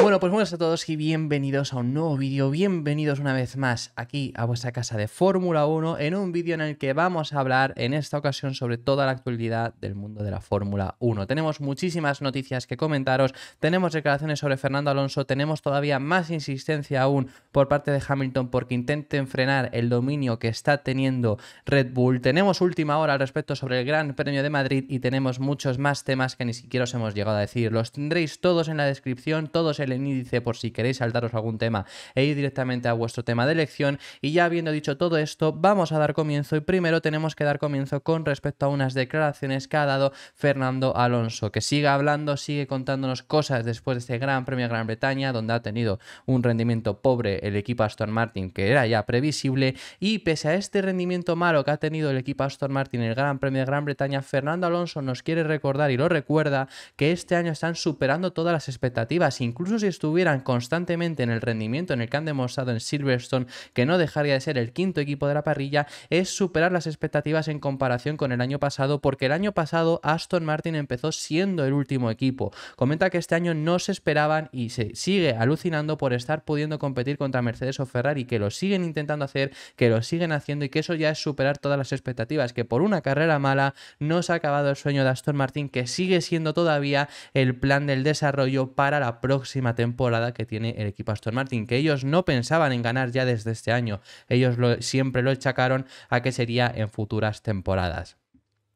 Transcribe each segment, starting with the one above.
Bueno, pues buenas a todos y bienvenidos a un nuevo vídeo, bienvenidos una vez más aquí a vuestra casa de Fórmula 1 en un vídeo en el que vamos a hablar en esta ocasión sobre toda la actualidad del mundo de la Fórmula 1. Tenemos muchísimas noticias que comentaros, tenemos declaraciones sobre Fernando Alonso, tenemos todavía más insistencia aún por parte de Hamilton porque intenten frenar el dominio que está teniendo Red Bull, tenemos última hora al respecto sobre el Gran Premio de Madrid y tenemos muchos más temas que ni siquiera os hemos llegado a decir. Los tendréis todos en la descripción, todos en en índice por si queréis saltaros algún tema e ir directamente a vuestro tema de elección. Y ya habiendo dicho todo esto, vamos a dar comienzo y primero tenemos que dar comienzo con respecto a unas declaraciones que ha dado Fernando Alonso, que sigue hablando, sigue contándonos cosas después de este Gran Premio de Gran Bretaña, donde ha tenido un rendimiento pobre el equipo Aston Martin, que era ya previsible, y pese a este rendimiento malo que ha tenido el equipo Aston Martin en el Gran Premio de Gran Bretaña, Fernando Alonso nos quiere recordar y lo recuerda que este año están superando todas las expectativas, incluso si estuvieran constantemente en el rendimiento en el que han demostrado en Silverstone, que no dejaría de ser el quinto equipo de la parrilla, es superar las expectativas en comparación con el año pasado, porque el año pasado Aston Martin empezó siendo el último equipo. Comenta que este año no se esperaban y se sigue alucinando por estar pudiendo competir contra Mercedes o Ferrari, que lo siguen intentando hacer, que lo siguen haciendo y que eso ya es superar todas las expectativas, que por una carrera mala no se ha acabado el sueño de Aston Martin, que sigue siendo todavía el plan del desarrollo para la próxima temporada que tiene el equipo Aston Martin, que ellos no pensaban en ganar ya desde este año. Ellos siempre lo achacaron a que sería en futuras temporadas.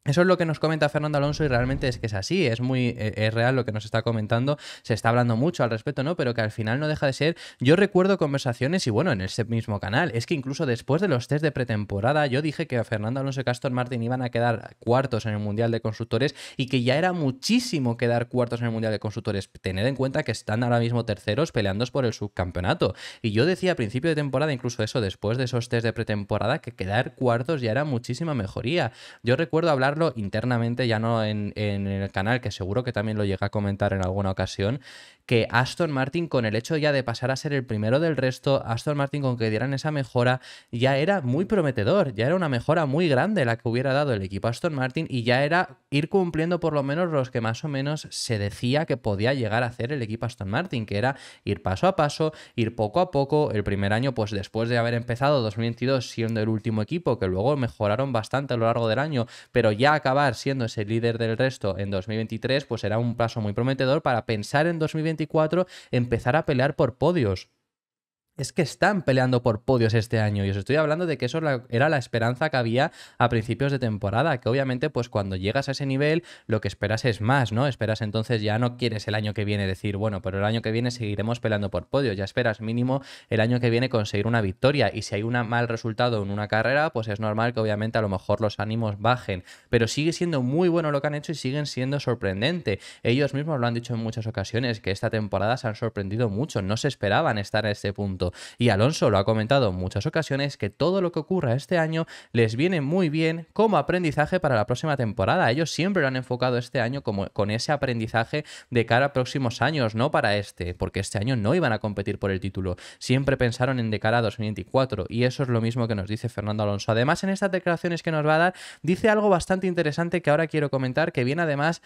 Eso es lo que nos comenta Fernando Alonso y realmente es que es así, es muy e, es real lo que nos está comentando, se está hablando mucho al respecto, ¿no? Pero que al final no deja de ser, yo recuerdo conversaciones y bueno, en ese mismo canal, es que incluso después de los test de pretemporada yo dije que Fernando Alonso y Castor Martin iban a quedar cuartos en el Mundial de Constructores y que ya era muchísimo quedar cuartos en el Mundial de Constructores, tened en cuenta que están ahora mismo terceros peleando por el subcampeonato. Y yo decía a principio de temporada, incluso eso, después de esos test de pretemporada, que quedar cuartos ya era muchísima mejoría. Yo recuerdo hablar internamente, ya no en, en, el canal, que seguro que también lo llega a comentar en alguna ocasión, que Aston Martin con el hecho ya de pasar a ser el primero del resto, Aston Martin con que dieran esa mejora, ya era muy prometedor, ya era una mejora muy grande la que hubiera dado el equipo Aston Martin y ya era ir cumpliendo por lo menos los que más o menos se decía que podía llegar a hacer el equipo Aston Martin, que era ir paso a paso, ir poco a poco, el primer año pues después de haber empezado 2022 siendo el último equipo, que luego mejoraron bastante a lo largo del año, pero ya ya acabar siendo ese líder del resto en 2023, pues será un paso muy prometedor para pensar en 2024 empezar a pelear por podios es que están peleando por podios este año. Y os estoy hablando de que eso era la esperanza que había a principios de temporada, que obviamente pues cuando llegas a ese nivel lo que esperas es más, ¿no? Esperas entonces ya no quieres el año que viene decir, bueno, pero el año que viene seguiremos peleando por podios, ya esperas mínimo el año que viene conseguir una victoria. Y si hay un mal resultado en una carrera, pues es normal que obviamente a lo mejor los ánimos bajen. Pero sigue siendo muy bueno lo que han hecho y siguen siendo sorprendente. Ellos mismos lo han dicho en muchas ocasiones, que esta temporada se han sorprendido mucho, no se esperaban estar a ese punto. Y Alonso lo ha comentado en muchas ocasiones que todo lo que ocurra este año les viene muy bien como aprendizaje para la próxima temporada. Ellos siempre lo han enfocado este año como con ese aprendizaje de cara a próximos años, no para este, porque este año no iban a competir por el título. Siempre pensaron en de cara a 2024 y eso es lo mismo que nos dice Fernando Alonso. Además, en estas declaraciones que nos va a dar, dice algo bastante interesante que ahora quiero comentar, que viene además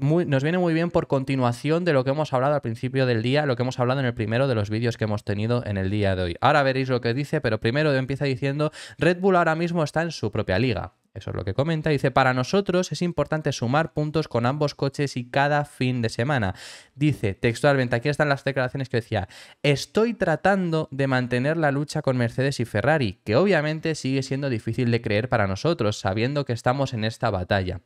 nos viene muy bien por continuación de lo que hemos hablado al principio del día, lo que hemos hablado en el primero de los vídeos que hemos tenido en el día de hoy. Ahora veréis lo que dice, pero primero empieza diciendo, Red Bull ahora mismo está en su propia liga. Eso es lo que comenta. Dice, para nosotros es importante sumar puntos con ambos coches y cada fin de semana. Dice textualmente, aquí están las declaraciones que decía, estoy tratando de mantener la lucha con Mercedes y Ferrari, que obviamente sigue siendo difícil de creer para nosotros, sabiendo que estamos en esta batalla.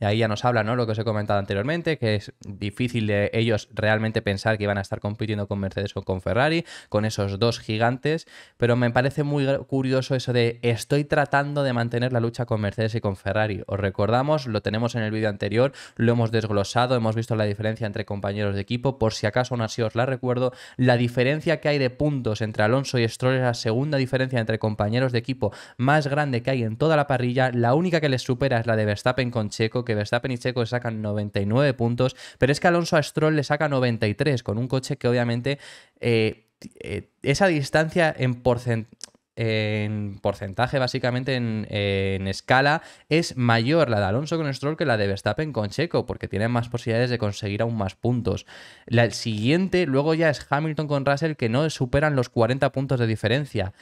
De ahí ya nos habla, ¿no? Lo que os he comentado anteriormente, que es difícil de ellos realmente pensar que iban a estar compitiendo con Mercedes o con Ferrari, con esos dos gigantes, pero me parece muy curioso eso de estoy tratando de mantener la lucha con Mercedes y con Ferrari. Os recordamos, lo tenemos en el vídeo anterior, lo hemos desglosado, hemos visto la diferencia entre compañeros de equipo, por si acaso aún así os la recuerdo, la diferencia que hay de puntos entre Alonso y Stroll es la segunda diferencia entre compañeros de equipo más grande que hay en toda la parrilla, la única que les supera es la de Verstappen con Checo, que Verstappen y Checo le sacan 99 puntos, pero es que Alonso a Stroll le saca 93, con un coche que obviamente eh, eh, esa distancia en porcentaje en porcentaje, básicamente en, escala, es mayor la de Alonso con Stroll que la de Verstappen con Checo, porque tiene más posibilidades de conseguir aún más puntos. La, el siguiente, luego ya es Hamilton con Russell, que no superan los 40 puntos de diferencia.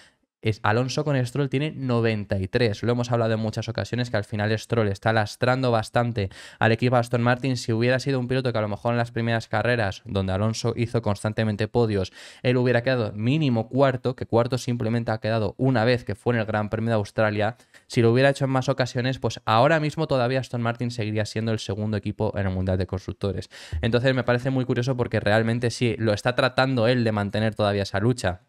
Es Alonso con Stroll tiene 93. Lo hemos hablado en muchas ocasiones que al final Stroll está lastrando bastante al equipo Aston Martin. Si hubiera sido un piloto que a lo mejor en las primeras carreras, donde Alonso hizo constantemente podios, él hubiera quedado mínimo cuarto, que cuarto simplemente ha quedado una vez, que fue en el Gran Premio de Australia. Si lo hubiera hecho en más ocasiones, pues ahora mismo todavía Aston Martin seguiría siendo el segundo equipo en el Mundial de Constructores. Entonces me parece muy curioso porque realmente sí, lo está tratando él de mantener todavía esa lucha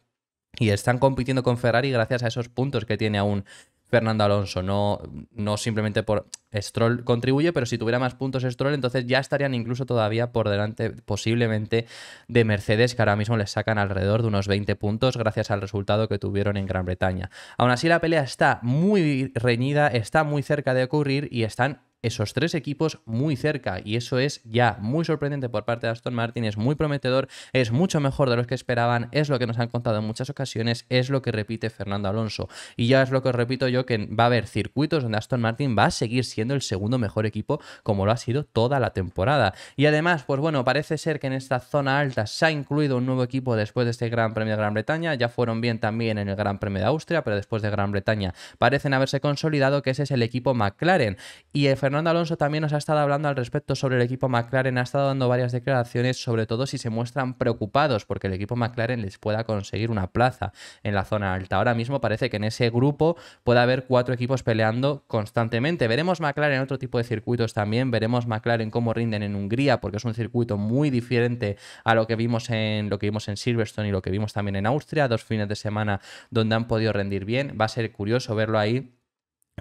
y están compitiendo con Ferrari gracias a esos puntos que tiene aún Fernando Alonso. No, no simplemente por Stroll contribuye, pero si tuviera más puntos Stroll, entonces ya estarían incluso todavía por delante posiblemente de Mercedes, que ahora mismo les sacan alrededor de unos 20 puntos gracias al resultado que tuvieron en Gran Bretaña. Aún así la pelea está muy reñida, está muy cerca de ocurrir y están esos tres equipos muy cerca y eso es ya muy sorprendente por parte de Aston Martin, es muy prometedor, es mucho mejor de los que esperaban, es lo que nos han contado en muchas ocasiones, es lo que repite Fernando Alonso y ya es lo que os repito yo que va a haber circuitos donde Aston Martin va a seguir siendo el segundo mejor equipo como lo ha sido toda la temporada y además pues bueno parece ser que en esta zona alta se ha incluido un nuevo equipo después de este Gran Premio de Gran Bretaña, ya fueron bien también en el Gran Premio de Austria pero después de Gran Bretaña parecen haberse consolidado que ese es el equipo McLaren y eh, Fernando Alonso también nos ha estado hablando al respecto sobre el equipo McLaren, ha estado dando varias declaraciones, sobre todo si se muestran preocupados porque el equipo McLaren les pueda conseguir una plaza en la zona alta. Ahora mismo parece que en ese grupo puede haber cuatro equipos peleando constantemente. Veremos McLaren en otro tipo de circuitos también, veremos McLaren cómo rinden en Hungría porque es un circuito muy diferente a lo que vimos en lo que vimos en Silverstone y lo que vimos también en Austria, dos fines de semana donde han podido rendir bien. Va a ser curioso verlo ahí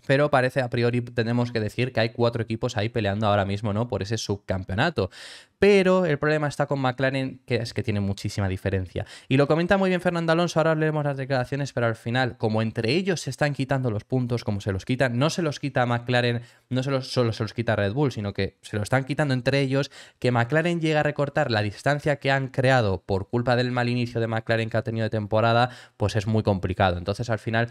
pero parece a priori tenemos que decir que hay cuatro equipos ahí peleando ahora mismo, ¿no? Por ese subcampeonato. Pero el problema está con McLaren, que es que tiene muchísima diferencia. Y lo comenta muy bien Fernando Alonso, ahora leemos las declaraciones, pero al final, como entre ellos se están quitando los puntos, como se los quitan, no se los quita McLaren, no se los, solo se los quita Red Bull, sino que se lo están quitando entre ellos, que McLaren llega a recortar la distancia que han creado por culpa del mal inicio de McLaren que ha tenido de temporada, pues es muy complicado. Entonces al final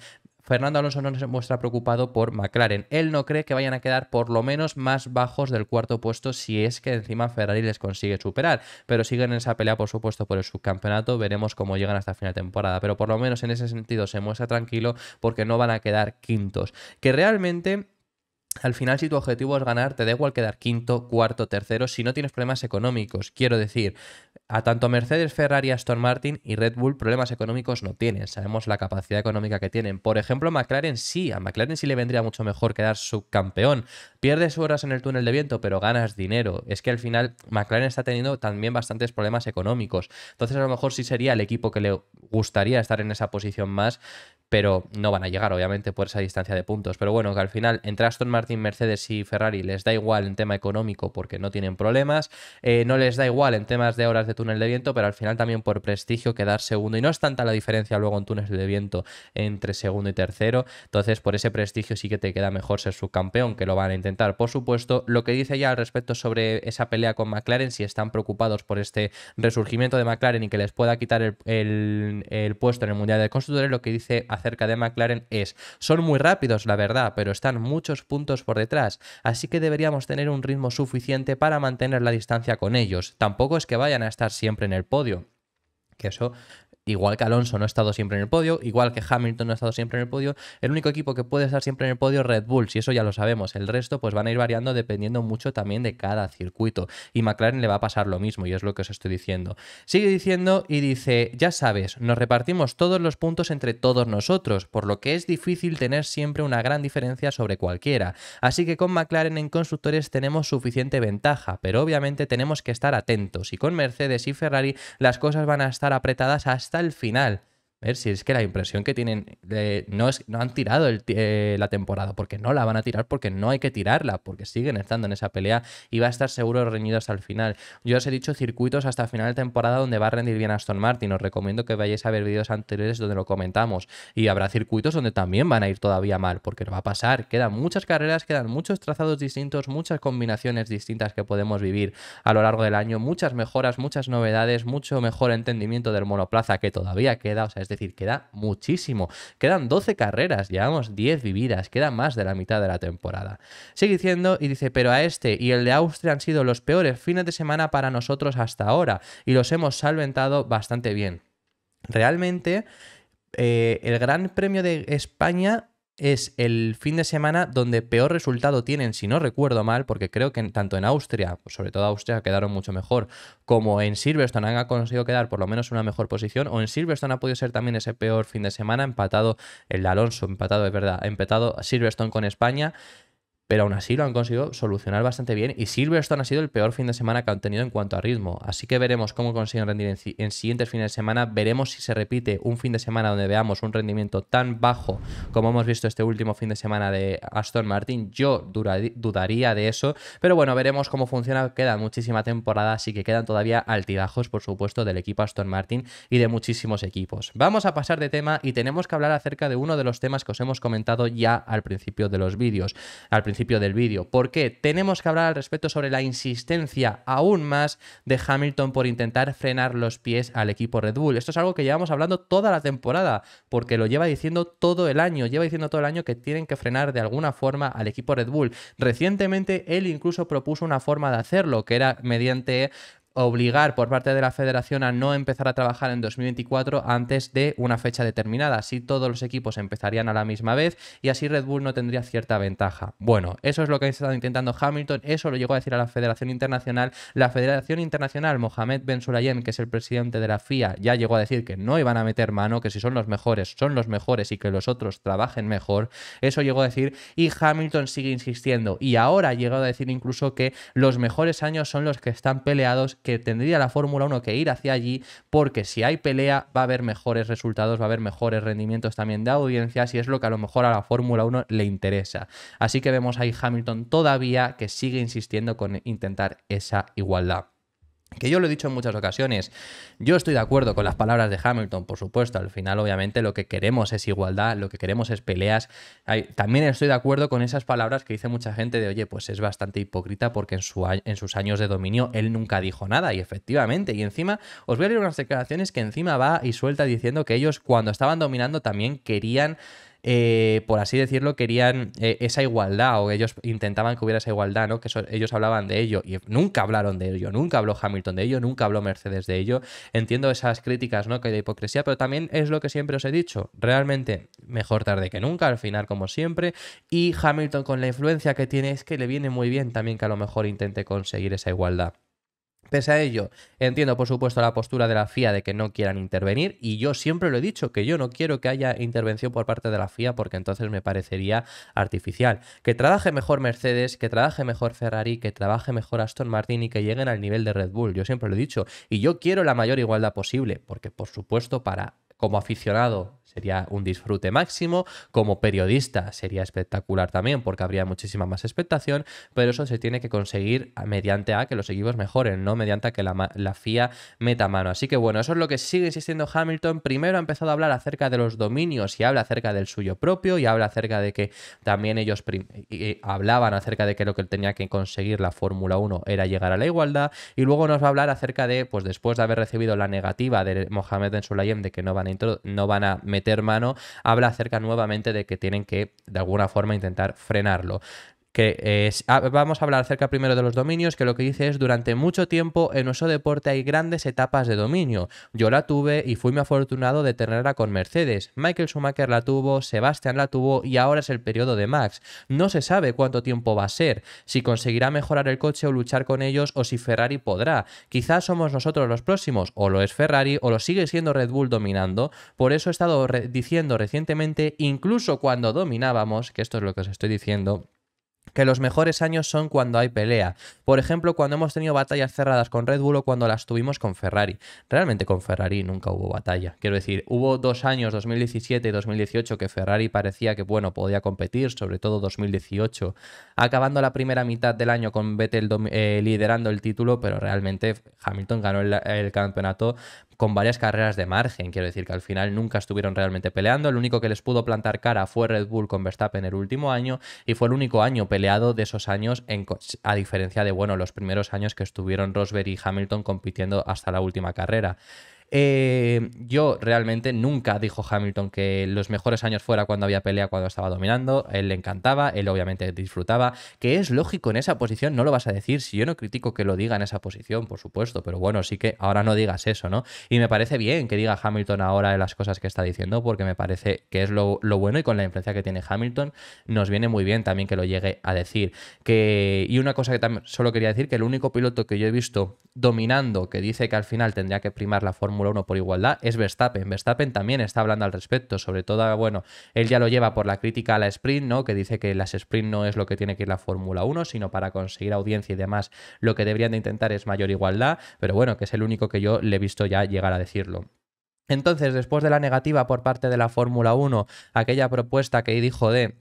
Fernando Alonso no se muestra preocupado por McLaren. Él no cree que vayan a quedar por lo menos más bajos del cuarto puesto si es que encima Ferrari les consigue superar. Pero siguen en esa pelea, por supuesto, por el subcampeonato. Veremos cómo llegan hasta final de temporada. Pero por lo menos en ese sentido se muestra tranquilo porque no van a quedar quintos. Que realmente al final, si tu objetivo es ganar, te da igual quedar quinto, cuarto, tercero, si no tienes problemas económicos. Quiero decir, a tanto Mercedes, Ferrari, Aston Martin y Red Bull problemas económicos no tienen. Sabemos la capacidad económica que tienen. Por ejemplo, McLaren sí, a McLaren sí le vendría mucho mejor quedar subcampeón. Pierdes horas en el túnel de viento, pero ganas dinero. Es que al final McLaren está teniendo también bastantes problemas económicos. Entonces, a lo mejor sí sería el equipo que le gustaría estar en esa posición más, pero no van a llegar, obviamente, por esa distancia de puntos. Pero bueno, que al final entre Aston Martin Martin, Mercedes y Ferrari les da igual en tema económico porque no tienen problemas, eh, no les da igual en temas de horas de túnel de viento, pero al final también por prestigio quedar segundo. Y no es tanta la diferencia luego en túnel de viento entre segundo y tercero. Entonces, por ese prestigio sí que te queda mejor ser subcampeón, que lo van a intentar. Por supuesto, lo que dice ya al respecto sobre esa pelea con McLaren, si están preocupados por este resurgimiento de McLaren y que les pueda quitar el, el puesto en el Mundial de Constructores, lo que dice acerca de McLaren es, son muy rápidos, la verdad, pero están muchos puntos por detrás, así que deberíamos tener un ritmo suficiente para mantener la distancia con ellos. Tampoco es que vayan a estar siempre en el podio que eso Igual que Alonso no ha estado siempre en el podio, igual que Hamilton no ha estado siempre en el podio, el único equipo que puede estar siempre en el podio es Red Bull, si eso ya lo sabemos. El resto pues van a ir variando dependiendo mucho también de cada circuito. Y McLaren le va a pasar lo mismo y es lo que os estoy diciendo. Sigue diciendo y dice, ya sabes, nos repartimos todos los puntos entre todos nosotros, por lo que es difícil tener siempre una gran diferencia sobre cualquiera. Así que con McLaren en constructores tenemos suficiente ventaja, pero obviamente tenemos que estar atentos y con Mercedes y Ferrari las cosas van a estar apretadas hasta al final. A ver, si es que la impresión que tienen, no, es, no han tirado eh, la temporada, porque no la van a tirar, porque no hay que tirarla, porque siguen estando en esa pelea y va a estar seguro reñido hasta el final. Yo os he dicho circuitos hasta final de temporada donde va a rendir bien Aston Martin, os recomiendo que vayáis a ver vídeos anteriores donde lo comentamos y habrá circuitos donde también van a ir todavía mal, porque va a pasar, quedan muchas carreras, quedan muchos trazados distintos, muchas combinaciones distintas que podemos vivir a lo largo del año, muchas mejoras, muchas novedades, mucho mejor entendimiento del monoplaza que todavía queda, o sea, es es decir, queda muchísimo. Quedan 12 carreras, llevamos 10 vividas, queda más de la mitad de la temporada. Sigue diciendo y dice, pero a este y el de Austria han sido los peores fines de semana para nosotros hasta ahora y los hemos salventado bastante bien. Realmente... Eh, el Gran Premio de España es el fin de semana donde peor resultado tienen, si no recuerdo mal, porque creo que tanto en Austria, sobre todo Austria, quedaron mucho mejor, como en Silverstone han conseguido quedar por lo menos una mejor posición, o en Silverstone ha podido ser también ese peor fin de semana, empatado el Alonso, empatado, es verdad, empatado Silverstone con España pero aún así lo han conseguido solucionar bastante bien y Silverstone ha sido el peor fin de semana que han tenido en cuanto a ritmo, así que veremos cómo consiguen rendir en, siguientes fines de semana, veremos si se repite un fin de semana donde veamos un rendimiento tan bajo como hemos visto este último fin de semana de Aston Martin, yo dudaría de eso, pero bueno, veremos cómo funciona, queda muchísima temporada, así que quedan todavía altibajos, por supuesto, del equipo Aston Martin y de muchísimos equipos. Vamos a pasar de tema y tenemos que hablar acerca de uno de los temas que os hemos comentado ya al principio de los vídeos, al principio del vídeo. ¿Por qué? Tenemos que hablar al respecto sobre la insistencia aún más de Hamilton por intentar frenar los pies al equipo Red Bull. Esto es algo que llevamos hablando toda la temporada, porque lo lleva diciendo todo el año, lleva diciendo todo el año que tienen que frenar de alguna forma al equipo Red Bull. Recientemente él incluso propuso una forma de hacerlo, que era mediante obligar por parte de la federación a no empezar a trabajar en 2024 antes de una fecha determinada. Así todos los equipos empezarían a la misma vez y así Red Bull no tendría cierta ventaja. Bueno, eso es lo que ha estado intentando Hamilton, eso lo llegó a decir a la Federación Internacional. La Federación Internacional, Mohamed Ben Sulayem, que es el presidente de la FIA, ya llegó a decir que no iban a meter mano, que si son los mejores, son los mejores y que los otros trabajen mejor. Eso llegó a decir y Hamilton sigue insistiendo y ahora ha llegado a decir incluso que los mejores años son los que están peleados que tendría la Fórmula 1 que ir hacia allí, porque si hay pelea va a haber mejores resultados, va a haber mejores rendimientos también de audiencias y es lo que a lo mejor a la Fórmula 1 le interesa. Así que vemos ahí Hamilton todavía que sigue insistiendo con intentar esa igualdad que yo lo he dicho en muchas ocasiones, yo estoy de acuerdo con las palabras de Hamilton, por supuesto, al final obviamente lo que queremos es igualdad, lo que queremos es peleas, también estoy de acuerdo con esas palabras que dice mucha gente de, oye, pues es bastante hipócrita porque en, su, en sus años de dominio él nunca dijo nada, y efectivamente, y encima, os voy a leer unas declaraciones que encima va y suelta diciendo que ellos cuando estaban dominando también querían eh, por así decirlo, querían eh, esa igualdad o ellos intentaban que hubiera esa igualdad, ¿no? Que ellos hablaban de ello y nunca hablaron de ello, nunca habló Hamilton de ello, nunca habló Mercedes de ello. Entiendo esas críticas, ¿no? Que hay de hipocresía, pero también es lo que siempre os he dicho, realmente mejor tarde que nunca, al final como siempre, y Hamilton con la influencia que tiene es que le viene muy bien también que a lo mejor intente conseguir esa igualdad. Pese a ello, entiendo por supuesto la postura de la FIA de que no quieran intervenir y yo siempre lo he dicho, que yo no quiero que haya intervención por parte de la FIA porque entonces me parecería artificial. Que trabaje mejor Mercedes, que trabaje mejor Ferrari, que trabaje mejor Aston Martin y que lleguen al nivel de Red Bull, yo siempre lo he dicho. Y yo quiero la mayor igualdad posible porque por supuesto para como aficionado sería un disfrute máximo. Como periodista sería espectacular también porque habría muchísima más expectación, pero eso se tiene que conseguir mediante a que los equipos mejoren, no mediante a que la, FIA meta mano. Así que bueno, eso es lo que sigue insistiendo Hamilton. Primero ha empezado a hablar acerca de los dominios y habla acerca del suyo propio y habla acerca de que también ellos hablaban acerca de que lo que tenía que conseguir la Fórmula 1 era llegar a la igualdad y luego nos va a hablar acerca de, pues después de haber recibido la negativa de Mohamed Ben Sulayem de que no van no van a meter Hermano mano, habla acerca nuevamente de que tienen que de alguna forma intentar frenarlo que es, ah, vamos a hablar acerca primero de los dominios, que lo que dice es, durante mucho tiempo en nuestro deporte hay grandes etapas de dominio. Yo la tuve y fui muy afortunado de tenerla con Mercedes. Michael Schumacher la tuvo, Sebastian la tuvo y ahora es el periodo de Max. No se sabe cuánto tiempo va a ser, si conseguirá mejorar el coche o luchar con ellos o si Ferrari podrá. Quizás somos nosotros los próximos, o lo es Ferrari o lo sigue siendo Red Bull dominando. Por eso he estado diciendo recientemente, incluso cuando dominábamos, que esto es lo que os estoy diciendo, que los mejores años son cuando hay pelea. Por ejemplo, cuando hemos tenido batallas cerradas con Red Bull o cuando las tuvimos con Ferrari. Realmente con Ferrari nunca hubo batalla. Quiero decir, hubo dos años, 2017 y 2018, que Ferrari parecía que, bueno, podía competir, sobre todo 2018, acabando la primera mitad del año con Vettel eh, liderando el título, pero realmente Hamilton ganó el campeonato con varias carreras de margen. Quiero decir que al final nunca estuvieron realmente peleando. El único que les pudo plantar cara fue Red Bull con Verstappen el último año y fue el único año peleado de esos años, a diferencia de bueno, los primeros años que estuvieron Rosberg y Hamilton compitiendo hasta la última carrera. Eh, yo realmente nunca dijo Hamilton que los mejores años fuera cuando había pelea, cuando estaba dominando. Él le encantaba, él obviamente disfrutaba. Que es lógico en esa posición, no lo vas a decir. Si yo no critico que lo diga en esa posición, por supuesto, pero bueno, sí que ahora no digas eso, ¿no? Y me parece bien que diga Hamilton ahora de las cosas que está diciendo, porque me parece que es lo, bueno y con la influencia que tiene Hamilton, nos viene muy bien también que lo llegue a decir. Que, y una cosa que también solo quería decir, que el único piloto que yo he visto dominando, que dice que al final tendría que primar la Fórmula Fórmula 1 por igualdad es Verstappen. Verstappen también está hablando al respecto, sobre todo, bueno, él ya lo lleva por la crítica a la sprint, ¿no? Que dice que las sprint no es lo que tiene que ir la Fórmula 1, sino para conseguir audiencia y demás, lo que deberían de intentar es mayor igualdad, pero bueno, que es el único que yo le he visto ya llegar a decirlo. Entonces, después de la negativa por parte de la Fórmula 1, aquella propuesta que dijo de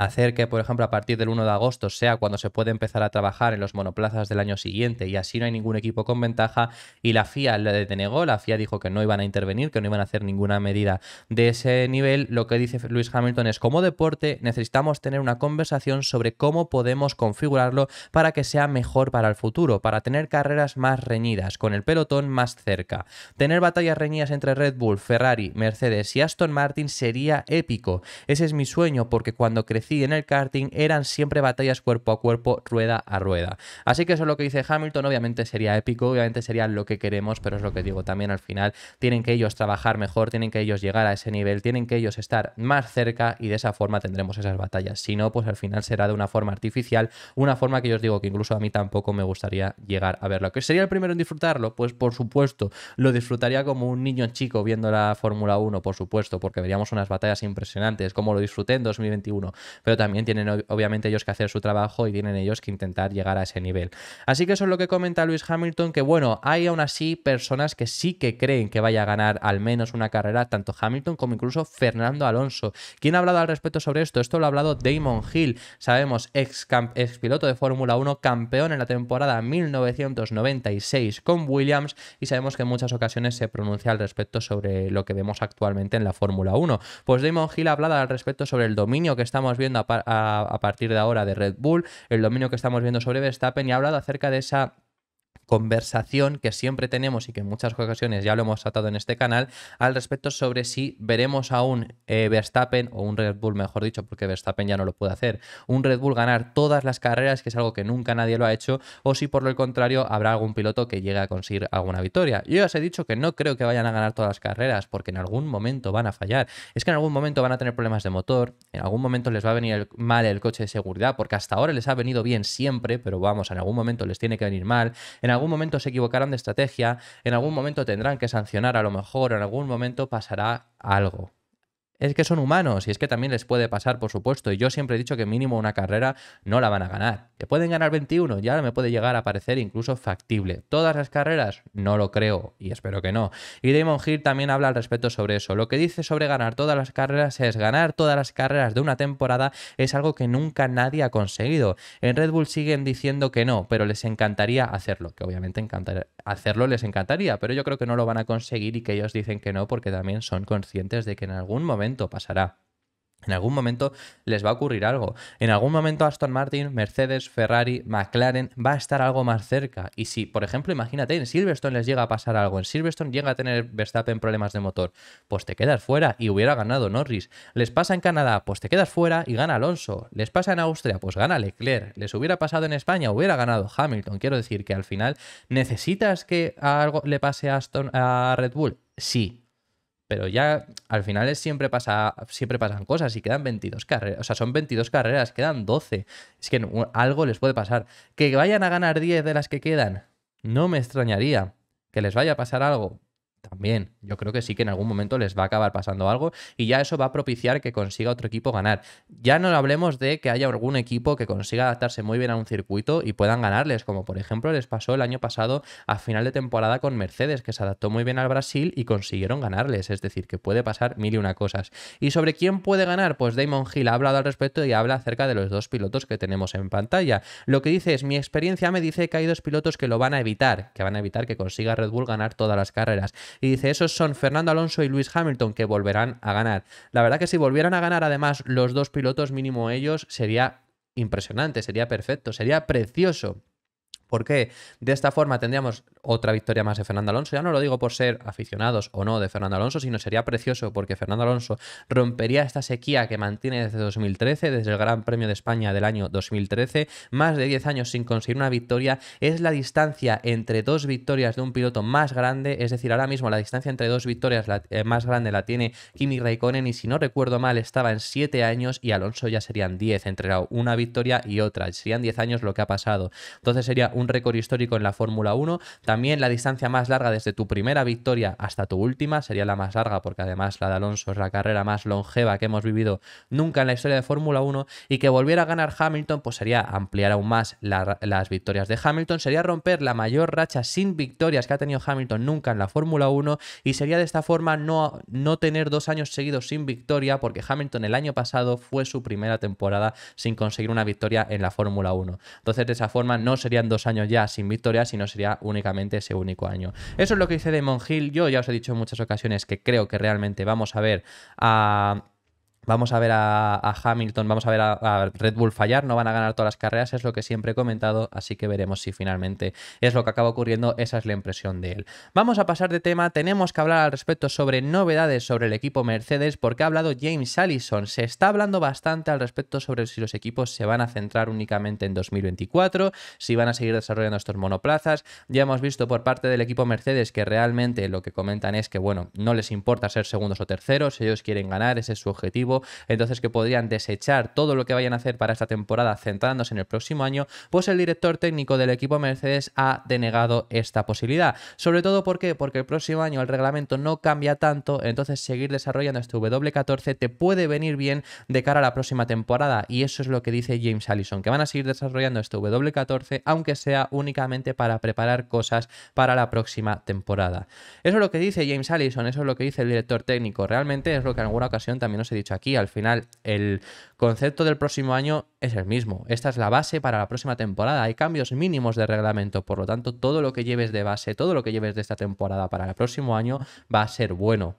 hacer que, por ejemplo, a partir del 1 de agosto sea cuando se puede empezar a trabajar en los monoplazas del año siguiente y así no hay ningún equipo con ventaja y la FIA le denegó, la FIA dijo que no iban a intervenir, que no iban a hacer ninguna medida de ese nivel, lo que dice Luis Hamilton es como deporte necesitamos tener una conversación sobre cómo podemos configurarlo para que sea mejor para el futuro, para tener carreras más reñidas, con el pelotón más cerca. Tener batallas reñidas entre Red Bull, Ferrari, Mercedes y Aston Martin sería épico. Ese es mi sueño porque cuando crecí y en el karting eran siempre batallas cuerpo a cuerpo, rueda a rueda. Así que eso es lo que dice Hamilton, obviamente sería épico, obviamente sería lo que queremos, pero es lo que digo también al final, tienen que ellos trabajar mejor, tienen que ellos llegar a ese nivel, tienen que ellos estar más cerca y de esa forma tendremos esas batallas. Si no, pues al final será de una forma artificial, una forma que yo os digo que incluso a mí tampoco me gustaría llegar a verlo. ¿Que sería el primero en disfrutarlo? Pues por supuesto, lo disfrutaría como un niño chico viendo la Fórmula 1, por supuesto, porque veríamos unas batallas impresionantes, como lo disfruté en 2021 pero también tienen obviamente ellos que hacer su trabajo y tienen ellos que intentar llegar a ese nivel. Así que eso es lo que comenta Luis Hamilton, que bueno, hay aún así personas que sí que creen que vaya a ganar al menos una carrera, tanto Hamilton como incluso Fernando Alonso. ¿Quién ha hablado al respecto sobre esto? Esto lo ha hablado Damon Hill, sabemos, ex, ex piloto de Fórmula 1, campeón en la temporada 1996 con Williams y sabemos que en muchas ocasiones se pronuncia al respecto sobre lo que vemos actualmente en la Fórmula 1. Pues Damon Hill ha hablado al respecto sobre el dominio que estamos viendo a, a partir de ahora de Red Bull, el dominio que estamos viendo sobre Verstappen y ha hablado acerca de esa conversación que siempre tenemos y que en muchas ocasiones ya lo hemos tratado en este canal al respecto sobre si veremos a un eh, Verstappen o un Red Bull, mejor dicho, porque Verstappen ya no lo puede hacer, un Red Bull ganar todas las carreras, que es algo que nunca nadie lo ha hecho, o si por lo contrario habrá algún piloto que llegue a conseguir alguna victoria. Yo ya os he dicho que no creo que vayan a ganar todas las carreras, porque en algún momento van a fallar. Es que en algún momento van a tener problemas de motor, en algún momento les va a venir mal el coche de seguridad, porque hasta ahora les ha venido bien siempre, pero vamos, en algún momento les tiene que venir mal. En algún algún momento se equivocarán de estrategia, en algún momento tendrán que sancionar a lo mejor, en algún momento pasará algo es que son humanos y es que también les puede pasar, por supuesto. Y yo siempre he dicho que mínimo una carrera no la van a ganar. Que pueden ganar 21 y ahora me puede llegar a parecer incluso factible. ¿Todas las carreras? No lo creo y espero que no. Y Damon Hill también habla al respecto sobre eso. Lo que dice sobre ganar todas las carreras es ganar todas las carreras de una temporada es algo que nunca nadie ha conseguido. En Red Bull siguen diciendo que no, pero les encantaría hacerlo. Que obviamente hacerlo les encantaría, pero yo creo que no lo van a conseguir y que ellos dicen que no porque también son conscientes de que en algún momento pasará. En algún momento les va a ocurrir algo. En algún momento Aston Martin, Mercedes, Ferrari, McLaren va a estar algo más cerca. Y si, por ejemplo, imagínate, en Silverstone les llega a pasar algo, en Silverstone llega a tener Verstappen problemas de motor, pues te quedas fuera y hubiera ganado Norris. Les pasa en Canadá, pues te quedas fuera y gana Alonso. Les pasa en Austria, pues gana Leclerc. Les hubiera pasado en España, hubiera ganado Hamilton. Quiero decir que al final, ¿necesitas que algo le pase a, Aston, a Red Bull? Sí, pero ya al final siempre, pasa, siempre pasan cosas y quedan 22 carreras. O sea, son 22 carreras, quedan 12. Es que algo les puede pasar. Que vayan a ganar 10 de las que quedan, no me extrañaría. Que les vaya a pasar algo, también. Yo creo que sí que en algún momento les va a acabar pasando algo y ya eso va a propiciar que consiga otro equipo ganar. Ya no hablemos de que haya algún equipo que consiga adaptarse muy bien a un circuito y puedan ganarles, como por ejemplo les pasó el año pasado a final de temporada con Mercedes, que se adaptó muy bien al Brasil y consiguieron ganarles. Es decir, que puede pasar mil y una cosas. ¿Y sobre quién puede ganar? Pues Damon Hill ha hablado al respecto y habla acerca de los dos pilotos que tenemos en pantalla. Lo que dice es, mi experiencia me dice que hay dos pilotos que lo van a evitar, que van a evitar que consiga Red Bull ganar todas las carreras. Y dice, esos son Fernando Alonso y Luis Hamilton que volverán a ganar. La verdad que si volvieran a ganar además los dos pilotos mínimo ellos sería impresionante, sería perfecto, sería precioso. Porque De esta forma tendríamos otra victoria más de Fernando Alonso. Ya no lo digo por ser aficionados o no de Fernando Alonso, sino sería precioso porque Fernando Alonso rompería esta sequía que mantiene desde 2013, desde el Gran Premio de España del año 2013. Más de 10 años sin conseguir una victoria. Es la distancia entre dos victorias de un piloto más grande, es decir, ahora mismo la distancia entre dos victorias eh, más grande la tiene Kimi Raikkonen y si no recuerdo mal estaba en 7 años y Alonso ya serían 10 entre una victoria y otra. Serían 10 años lo que ha pasado. Entonces sería un récord histórico en la Fórmula 1. También la distancia más larga desde tu primera victoria hasta tu última sería la más larga porque además la de Alonso es la carrera más longeva que hemos vivido nunca en la historia de Fórmula 1 y que volviera a ganar Hamilton pues sería ampliar aún más las victorias de Hamilton, sería romper la mayor racha sin victorias que ha tenido Hamilton nunca en la Fórmula 1 y sería de esta forma no, no tener dos años seguidos sin victoria porque Hamilton el año pasado fue su primera temporada sin conseguir una victoria en la Fórmula 1. Entonces de esa forma no serían dos años ya sin victorias sino sería únicamente ese único año. Eso es lo que dice de Hill. Yo ya os he dicho en muchas ocasiones que creo que realmente vamos a ver a vamos a ver a, Hamilton, vamos a ver a, a, Red Bull fallar, no van a ganar todas las carreras, es lo que siempre he comentado, así que veremos si finalmente es lo que acaba ocurriendo, esa es la impresión de él. Vamos a pasar de tema, tenemos que hablar al respecto sobre novedades sobre el equipo Mercedes, porque ha hablado James Allison, se está hablando bastante al respecto sobre si los equipos se van a centrar únicamente en 2024, si van a seguir desarrollando estos monoplazas, ya hemos visto por parte del equipo Mercedes que realmente lo que comentan es que, bueno, no les importa ser segundos o terceros, ellos quieren ganar, ese es su objetivo, entonces que podrían desechar todo lo que vayan a hacer para esta temporada centrándose en el próximo año, pues el director técnico del equipo Mercedes ha denegado esta posibilidad. Sobre todo porque el próximo año el reglamento no cambia tanto, entonces seguir desarrollando este W14 te puede venir bien de cara a la próxima temporada y eso es lo que dice James Allison, que van a seguir desarrollando este W14 aunque sea únicamente para preparar cosas para la próxima temporada. Eso es lo que dice James Allison, eso es lo que dice el director técnico, realmente es lo que en alguna ocasión también os he dicho aquí aquí. Al final, el concepto del próximo año es el mismo. Esta es la base para la próxima temporada. Hay cambios mínimos de reglamento, por lo tanto, todo lo que lleves de base, todo lo que lleves de esta temporada para el próximo año va a ser bueno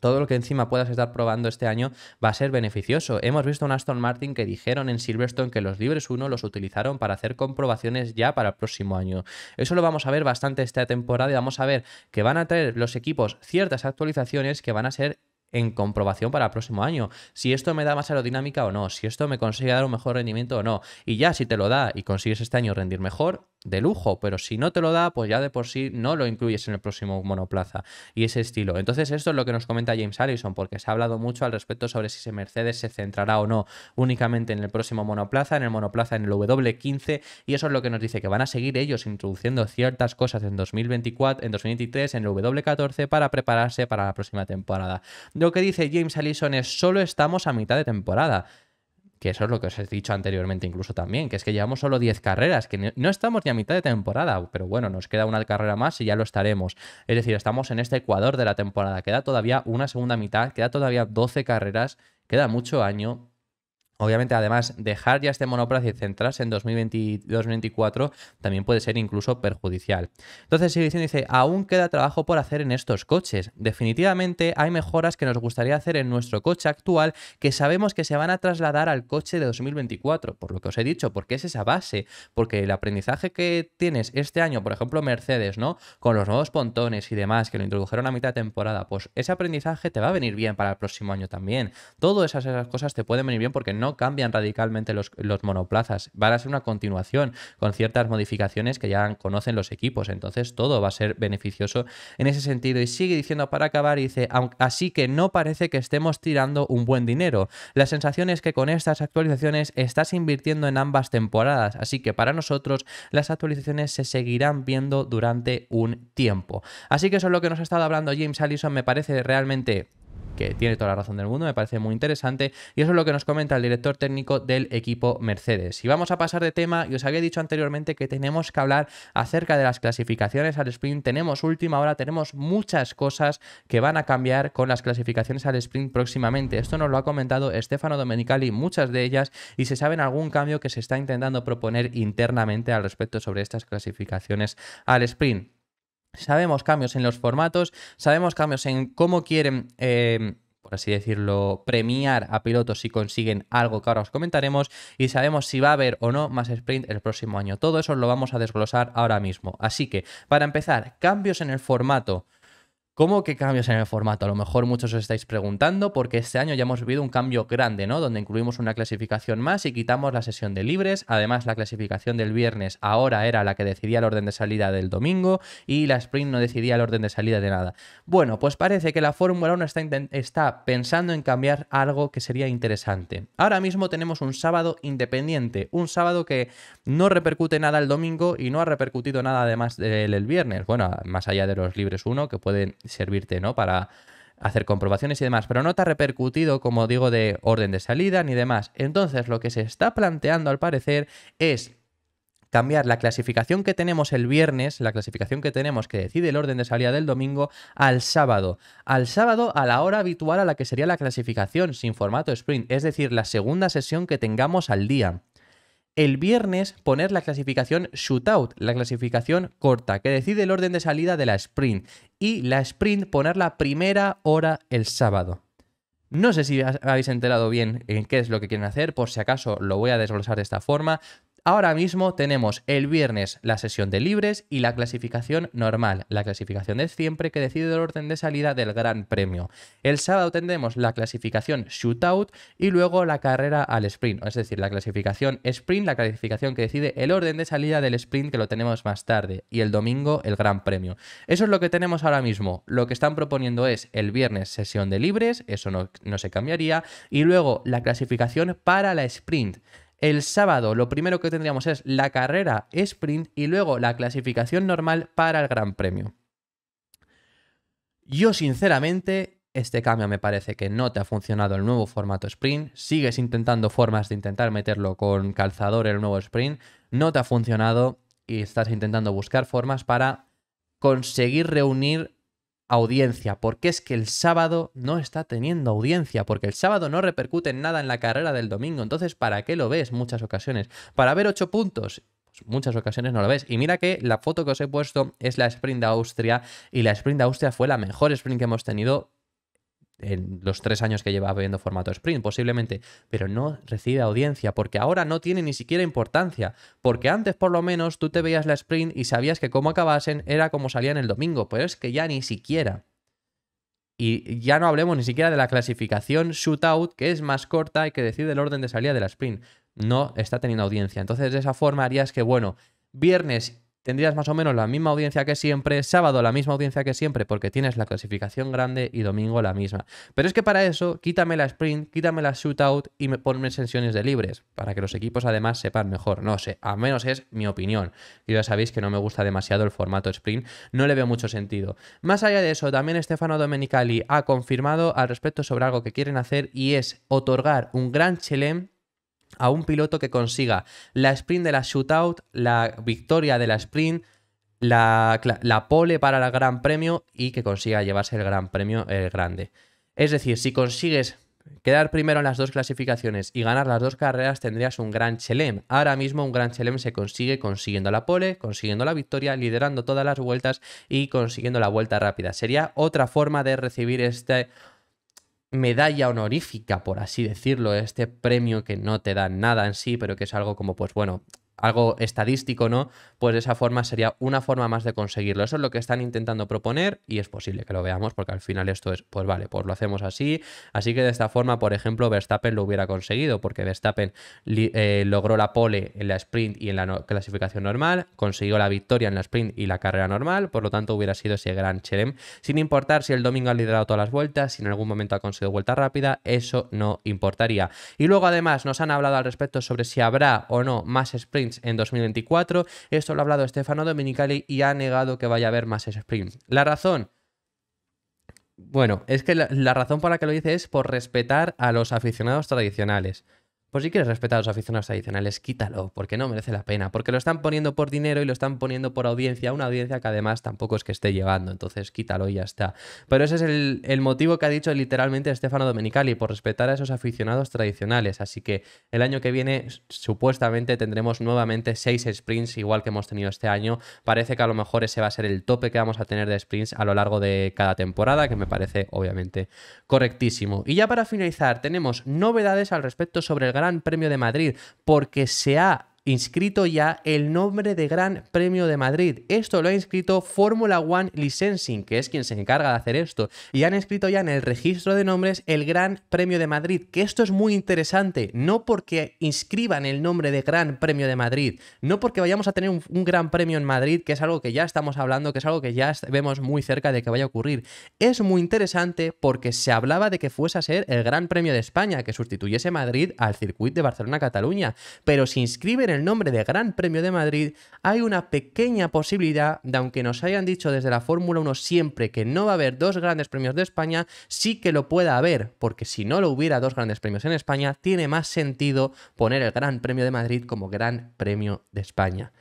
todo lo que encima puedas estar probando este año va a ser beneficioso. Hemos visto un Aston Martin que dijeron en Silverstone que los libres 1 los utilizaron para hacer comprobaciones ya para el próximo año. Eso lo vamos a ver bastante esta temporada y vamos a ver que van a traer los equipos ciertas actualizaciones que van a ser en comprobación para el próximo año. Si esto me da más aerodinámica o no, si esto me consigue dar un mejor rendimiento o no. Y ya, si te lo da y consigues este año rendir mejor, de lujo, pero si no te lo da, pues ya de por sí no lo incluyes en el próximo monoplaza y ese estilo. Entonces esto es lo que nos comenta James Allison, porque se ha hablado mucho al respecto sobre si Mercedes se centrará o no únicamente en el próximo monoplaza, en el monoplaza en el W15 y eso es lo que nos dice que van a seguir ellos introduciendo ciertas cosas en 2024, en 2023, en el W14 para prepararse para la próxima temporada. Lo que dice James Allison es solo estamos a mitad de temporada que eso es lo que os he dicho anteriormente incluso también, que es que llevamos solo 10 carreras, que no estamos ni a mitad de temporada, pero bueno, nos queda una carrera más y ya lo estaremos. Es decir, estamos en este ecuador de la temporada, queda todavía una segunda mitad, queda todavía 12 carreras, queda mucho año Obviamente, además, dejar ya este monoplaza y centrarse en 2022-2024 también puede ser incluso perjudicial. Entonces, si dice, aún queda trabajo por hacer en estos coches. Definitivamente hay mejoras que nos gustaría hacer en nuestro coche actual que sabemos que se van a trasladar al coche de 2024, por lo que os he dicho, porque es esa base, porque el aprendizaje que tienes este año, por ejemplo, Mercedes, ¿no? Con los nuevos pontones y demás que lo introdujeron a mitad de temporada, pues ese aprendizaje te va a venir bien para el próximo año también. Todas esas, esas cosas te pueden venir bien porque no no cambian radicalmente los, los monoplazas. Van a ser una continuación con ciertas modificaciones que ya conocen los equipos. Entonces todo va a ser beneficioso en ese sentido. Y sigue diciendo para acabar, dice, así que no parece que estemos tirando un buen dinero. La sensación es que con estas actualizaciones estás invirtiendo en ambas temporadas. Así que para nosotros las actualizaciones se seguirán viendo durante un tiempo. Así que eso es lo que nos ha estado hablando James Allison. Me parece realmente que tiene toda la razón del mundo, me parece muy interesante. Y eso es lo que nos comenta el director técnico del equipo Mercedes. Y vamos a pasar de tema, y os había dicho anteriormente que tenemos que hablar acerca de las clasificaciones al sprint. Tenemos última hora, tenemos muchas cosas que van a cambiar con las clasificaciones al sprint próximamente. Esto nos lo ha comentado Stefano Domenicali, muchas de ellas, y se saben algún cambio que se está intentando proponer internamente al respecto sobre estas clasificaciones al sprint. Sabemos cambios en los formatos, sabemos cambios en cómo quieren... Eh, por así decirlo, premiar a pilotos si consiguen algo que ahora os comentaremos y sabemos si va a haber o no más sprint el próximo año. Todo eso lo vamos a desglosar ahora mismo. Así que, para empezar, cambios en el formato. ¿Cómo que cambios en el formato? A lo mejor muchos os estáis preguntando porque este año ya hemos vivido un cambio grande, ¿no? Donde incluimos una clasificación más y quitamos la sesión de libres. Además, la clasificación del viernes ahora era la que decidía el orden de salida del domingo y la sprint no decidía el orden de salida de nada. Bueno, pues parece que la Fórmula 1 está, pensando en cambiar algo que sería interesante. Ahora mismo tenemos un sábado independiente, un sábado que no repercute nada el domingo y no ha repercutido nada además del, del viernes. Bueno, más allá de los libres 1 que pueden servirte, ¿no? Para hacer comprobaciones y demás, pero no te ha repercutido, como digo, de orden de salida ni demás. Entonces, lo que se está planteando al parecer es cambiar la clasificación que tenemos el viernes, la clasificación que tenemos que decide el orden de salida del domingo, al sábado. Al sábado a la hora habitual a la que sería la clasificación sin formato sprint, es decir, la segunda sesión que tengamos al día el viernes poner la clasificación shootout, la clasificación corta, que decide el orden de salida de la sprint, y la sprint poner la primera hora el sábado. No sé si habéis enterado bien en qué es lo que quieren hacer, por si acaso lo voy a desglosar de esta forma. Ahora mismo tenemos el viernes la sesión de libres y la clasificación normal, la clasificación de siempre que decide el orden de salida del Gran Premio. El sábado tendremos la clasificación shootout y luego la carrera al sprint, es decir, la clasificación sprint, la clasificación que decide el orden de salida del sprint que lo tenemos más tarde y el domingo el Gran Premio. Eso es lo que tenemos ahora mismo. Lo que están proponiendo es el viernes sesión de libres, eso no, no se cambiaría, y luego la clasificación para la sprint. El sábado lo primero que tendríamos es la carrera sprint y luego la clasificación normal para el Gran Premio. Yo sinceramente, este cambio me parece que no te ha funcionado el nuevo formato sprint, sigues intentando formas de intentar meterlo con calzador el nuevo sprint, no te ha funcionado y estás intentando buscar formas para conseguir reunir audiencia, porque es que el sábado no está teniendo audiencia, porque el sábado no repercute en nada en la carrera del domingo. Entonces, ¿para qué lo ves muchas ocasiones? Para ver ocho puntos. Pues muchas ocasiones no lo ves. Y mira que la foto que os he puesto es la sprint de Austria y la sprint de Austria fue la mejor sprint que hemos tenido en los tres años que lleva viendo formato sprint, posiblemente, pero no recibe audiencia, porque ahora no tiene ni siquiera importancia, porque antes por lo menos tú te veías la sprint y sabías que cómo acabasen era como salían el domingo, pero es que ya ni siquiera. Y ya no hablemos ni siquiera de la clasificación shootout, que es más corta y que decide el orden de salida de la sprint. No está teniendo audiencia. Entonces, de esa forma harías que, bueno, viernes tendrías más o menos la misma audiencia que siempre, sábado la misma audiencia que siempre, porque tienes la clasificación grande y domingo la misma. Pero es que para eso, quítame la sprint, quítame la shootout y me ponme sesiones de libres, para que los equipos además sepan mejor. No sé, al menos es mi opinión. Y ya sabéis que no me gusta demasiado el formato sprint, no le veo mucho sentido. Más allá de eso, también Stefano Domenicali ha confirmado al respecto sobre algo que quieren hacer y es otorgar un gran chelem a un piloto que consiga la sprint de la shootout, la victoria de la sprint, la, pole para el gran premio y que consiga llevarse el gran premio grande. Es decir, si consigues quedar primero en las dos clasificaciones y ganar las dos carreras, tendrías un gran chelem. Ahora mismo un gran chelem se consigue consiguiendo la pole, consiguiendo la victoria, liderando todas las vueltas y consiguiendo la vuelta rápida. Sería otra forma de recibir este medalla honorífica, por así decirlo, este premio que no te da nada en sí, pero que es algo como, pues bueno, algo estadístico, ¿no? Pues de esa forma sería una forma más de conseguirlo. Eso es lo que están intentando proponer y es posible que lo veamos porque al final esto es, pues vale, pues lo hacemos así. Así que de esta forma, por ejemplo, Verstappen lo hubiera conseguido porque Verstappen eh, logró la pole en la sprint y en la clasificación normal, consiguió la victoria en la sprint y la carrera normal, por lo tanto hubiera sido ese gran chelem, sin importar si el domingo ha liderado todas las vueltas, si en algún momento ha conseguido vuelta rápida, eso no importaría. Y luego además nos han hablado al respecto sobre si habrá o no más sprints en 2024. Esto lo ha hablado Stefano Dominicali y ha negado que vaya a haber más sprint, La razón, bueno, es que la, la, razón por la que lo dice es por respetar a los aficionados tradicionales. Pues si quieres respetar a los aficionados tradicionales, quítalo, porque no merece la pena, porque lo están poniendo por dinero y lo están poniendo por audiencia, una audiencia que además tampoco es que esté llevando, entonces quítalo y ya está. Pero ese es el, motivo que ha dicho literalmente Stefano Domenicali, por respetar a esos aficionados tradicionales, así que el año que viene supuestamente tendremos nuevamente seis sprints igual que hemos tenido este año, parece que a lo mejor ese va a ser el tope que vamos a tener de sprints a lo largo de cada temporada, que me parece obviamente correctísimo. Y ya para finalizar, tenemos novedades al respecto sobre el gran Gran Premio de Madrid, porque se ha inscrito ya el nombre de Gran Premio de Madrid. Esto lo ha inscrito Fórmula One Licensing, que es quien se encarga de hacer esto. Y han inscrito ya en el registro de nombres el Gran Premio de Madrid, que esto es muy interesante, no porque inscriban el nombre de Gran Premio de Madrid, no porque vayamos a tener un, Gran Premio en Madrid, que es algo que ya estamos hablando, que es algo que ya vemos muy cerca de que vaya a ocurrir. Es muy interesante porque se hablaba de que fuese a ser el Gran Premio de España, que sustituyese Madrid al circuito de Barcelona-Cataluña, pero si inscriben el nombre de Gran Premio de Madrid, hay una pequeña posibilidad de, aunque nos hayan dicho desde la Fórmula 1 siempre que no va a haber dos grandes premios de España, sí que lo pueda haber, porque si no lo hubiera dos grandes premios en España, tiene más sentido poner el Gran Premio de Madrid como Gran Premio de España.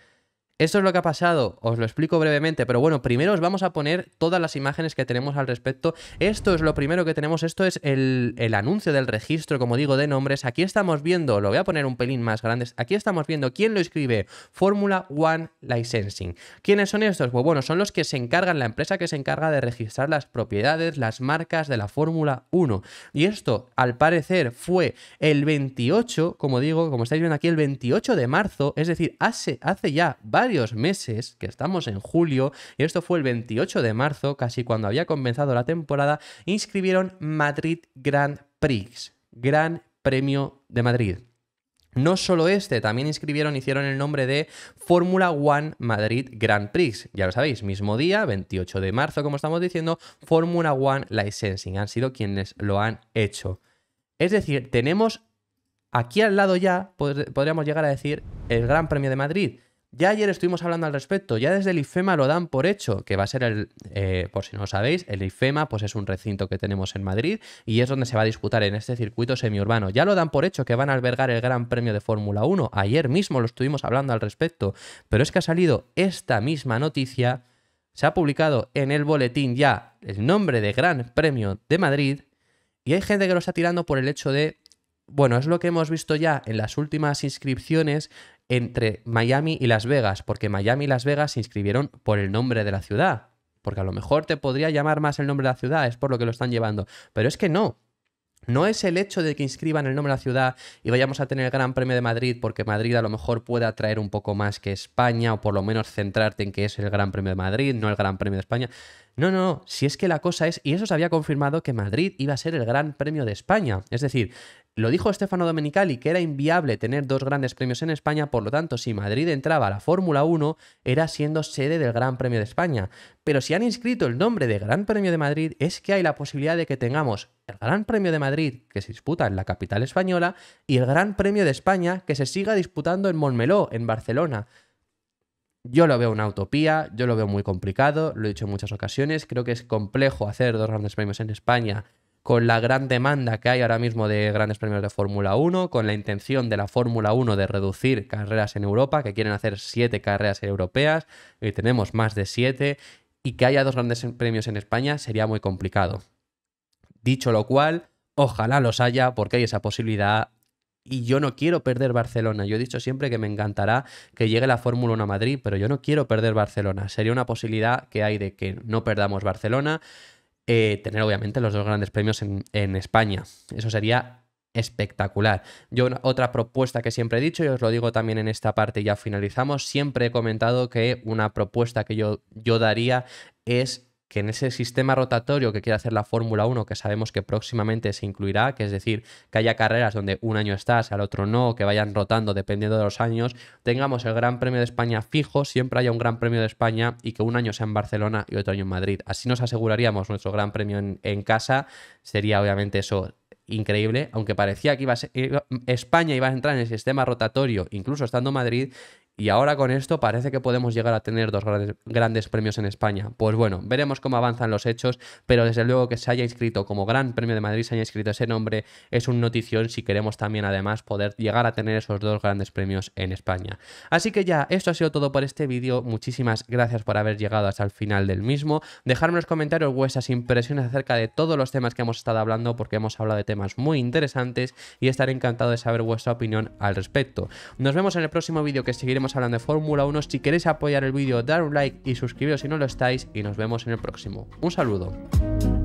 Esto es lo que ha pasado, os lo explico brevemente, pero bueno, primero os vamos a poner todas las imágenes que tenemos al respecto. Esto es lo primero que tenemos, esto es el, anuncio del registro, como digo, de nombres. Aquí estamos viendo, lo voy a poner un pelín más grande, aquí estamos viendo quién lo escribe, Fórmula One Licensing. ¿Quiénes son estos? Pues bueno, son los que se encargan, la empresa que se encarga de registrar las propiedades, las marcas de la Fórmula 1. Y esto, al parecer, fue el 28, como digo, como estáis viendo aquí, el 28 de marzo, es decir, hace, hace ya varios varios meses, que estamos en julio, y esto fue el 28 de marzo, casi cuando había comenzado la temporada, inscribieron Madrid Grand Prix, Gran Premio de Madrid. No solo este, también inscribieron, hicieron el nombre de Fórmula One Madrid Grand Prix. Ya lo sabéis, mismo día, 28 de marzo, como estamos diciendo, Fórmula One Licensing. Han sido quienes lo han hecho. Es decir, tenemos aquí al lado ya, podríamos llegar a decir, el Gran Premio de Madrid. Ya ayer estuvimos hablando al respecto, ya desde el IFEMA lo dan por hecho, que va a ser el, eh, por si no lo sabéis, el IFEMA pues es un recinto que tenemos en Madrid y es donde se va a disputar en este circuito semiurbano. Ya lo dan por hecho que van a albergar el Gran Premio de Fórmula 1, ayer mismo lo estuvimos hablando al respecto, pero es que ha salido esta misma noticia, se ha publicado en el boletín ya el nombre de Gran Premio de Madrid y hay gente que lo está tirando por el hecho de bueno, es lo que hemos visto ya en las últimas inscripciones entre Miami y Las Vegas, porque Miami y Las Vegas se inscribieron por el nombre de la ciudad. Porque a lo mejor te podría llamar más el nombre de la ciudad, es por lo que lo están llevando. Pero es que no, no es el hecho de que inscriban el nombre de la ciudad y vayamos a tener el Gran Premio de Madrid, porque Madrid a lo mejor puede atraer un poco más que España, o por lo menos centrarte en que es el Gran Premio de Madrid, no el Gran Premio de España. No, no, no, si es que la cosa es, y eso se había confirmado que Madrid iba a ser el Gran Premio de España. Es decir, lo dijo Stefano Domenicali que era inviable tener dos grandes premios en España, por lo tanto, si Madrid entraba a la Fórmula 1, era siendo sede del Gran Premio de España. Pero si han inscrito el nombre de Gran Premio de Madrid, es que hay la posibilidad de que tengamos el Gran Premio de Madrid, que se disputa en la capital española, y el Gran Premio de España, que se siga disputando en Montmeló, en Barcelona. Yo lo veo una utopía, yo lo veo muy complicado, lo he dicho en muchas ocasiones, creo que es complejo hacer dos grandes premios en España con la gran demanda que hay ahora mismo de grandes premios de Fórmula 1, con la intención de la Fórmula 1 de reducir carreras en Europa, que quieren hacer siete carreras europeas, y tenemos más de siete, y que haya dos grandes premios en España sería muy complicado. Dicho lo cual, ojalá los haya porque hay esa posibilidad. Y yo no quiero perder Barcelona. Yo he dicho siempre que me encantará que llegue la Fórmula 1 a Madrid, pero yo no quiero perder Barcelona. Sería una posibilidad que hay de que no perdamos Barcelona eh, tener obviamente los dos grandes premios en, España. Eso sería espectacular. Yo otra propuesta que siempre he dicho, y os lo digo también en esta parte ya finalizamos, siempre he comentado que una propuesta que yo, yo daría es que en ese sistema rotatorio que quiere hacer la Fórmula 1, que sabemos que próximamente se incluirá, que es decir, que haya carreras donde un año estás, al otro no, que vayan rotando dependiendo de los años, tengamos el Gran Premio de España fijo, siempre haya un Gran Premio de España y que un año sea en Barcelona y otro año en Madrid. Así nos aseguraríamos nuestro Gran Premio en, casa, sería obviamente eso increíble, aunque parecía que iba a ser, España iba a entrar en el sistema rotatorio, incluso estando Madrid, y ahora con esto parece que podemos llegar a tener dos grandes, grandes, premios en España. Pues bueno, veremos cómo avanzan los hechos, pero desde luego que se haya inscrito como Gran Premio de Madrid, se haya inscrito ese nombre, es un notición si queremos también además poder llegar a tener esos dos grandes premios en España. Así que ya, esto ha sido todo por este vídeo. Muchísimas gracias por haber llegado hasta el final del mismo. Dejadme en los comentarios vuestras impresiones acerca de todos los temas que hemos estado hablando, porque hemos hablado de temas muy interesantes y estaré encantado de saber vuestra opinión al respecto. Nos vemos en el próximo vídeo que seguiremos hablando de Fórmula 1. Si queréis apoyar el vídeo, dar un like y suscribiros si no lo estáis y nos vemos en el próximo. Un saludo.